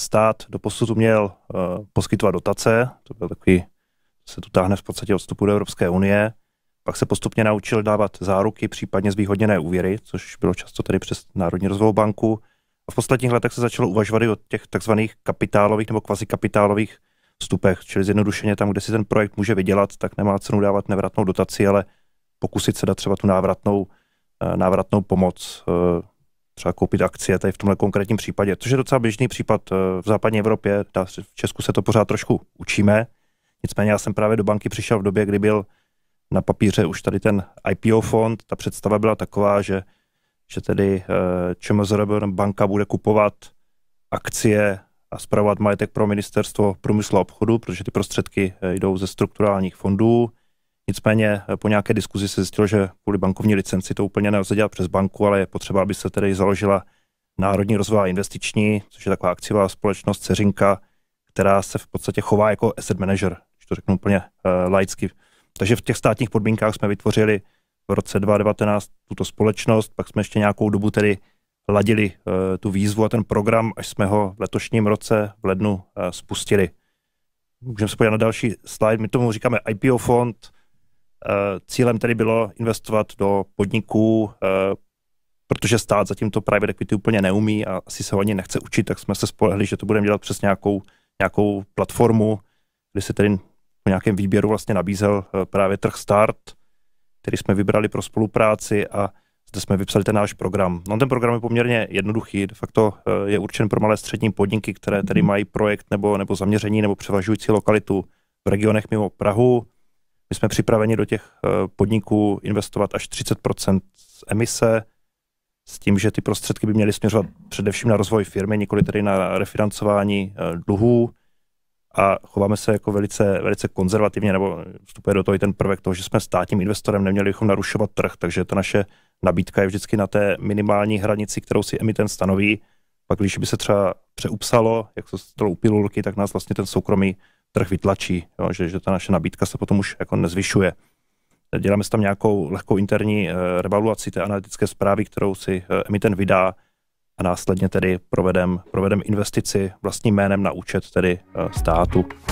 stát do posud měl eh, poskytovat dotace, to byl takový, se to táhne v podstatě od vstupu do Evropské unie, pak se postupně naučil dávat záruky, případně zvýhodněné úvěry, což bylo často tady přes Národní rozvojovou banku. A v posledních letech se začalo uvažovat i o těch takzvaných kapitálových nebo kvazikapitálových vstupech, čili zjednodušeně tam, kde si ten projekt může vydělat, tak nemá cenu dávat nevratnou dotaci, ale pokusit se dát třeba tu návratnou, eh, návratnou pomoc. Eh, třeba koupit akcie tady v tomhle konkrétním případě, což je docela běžný případ eh, v západní Evropě, v Česku se to pořád trošku učíme, nicméně já jsem právě do banky přišel v době, kdy byl na papíře už tady ten IPO fond, ta představa byla taková, že, že tedy eh, ČMZRB banka bude kupovat akcie a zpravovat majetek pro ministerstvo průmyslu a obchodu, protože ty prostředky eh, jdou ze strukturálních fondů, Nicméně eh, po nějaké diskuzi se zjistilo, že kvůli bankovní licenci to úplně nelze dělat přes banku, ale je potřeba, aby se tedy založila Národní rozvoj investiční, což je taková akciová společnost, ceřinka, která se v podstatě chová jako asset manager, když to řeknu úplně uh, laicky. Takže v těch státních podmínkách jsme vytvořili v roce 2019 tuto společnost, pak jsme ještě nějakou dobu tedy ladili uh, tu výzvu a ten program, až jsme ho v letošním roce v lednu uh, spustili. Můžeme se podívat na další slide, my tomu říkáme IPO fond, Eh, cílem tedy bylo investovat do podniků, eh, protože stát zatím to private equity úplně neumí a asi se ho ani nechce učit, tak jsme se spolehli, že to budeme dělat přes nějakou, nějakou platformu, kdy se tedy po nějakém výběru vlastně nabízel eh, právě trh Start, který jsme vybrali pro spolupráci a zde jsme vypsali ten náš program. No ten program je poměrně jednoduchý, de facto je určen pro malé střední podniky, které tedy mhm. mají projekt nebo, nebo zaměření nebo převažující lokalitu v regionech mimo Prahu. My jsme připraveni do těch eh, podniků investovat až 30 z emise, s tím, že ty prostředky by měly směřovat především na rozvoj firmy, nikoli tedy na refinancování eh, dluhů a chováme se jako velice, velice konzervativně, nebo vstupuje do toho i ten prvek toho, že jsme státním investorem, neměli bychom narušovat trh, takže ta naše nabídka je vždycky na té minimální hranici, kterou si emitent stanoví. Pak když by se třeba přeupsalo, jak to stalo u pilulky, tak nás vlastně ten soukromý trh vytlačí, jo, že, že ta naše nabídka se potom už jako nezvyšuje. Děláme si tam nějakou lehkou interní eh, revaluaci té analytické zprávy, kterou si eh, emitent vydá a následně tedy provedem, provedem investici vlastním jménem na účet tedy eh, státu.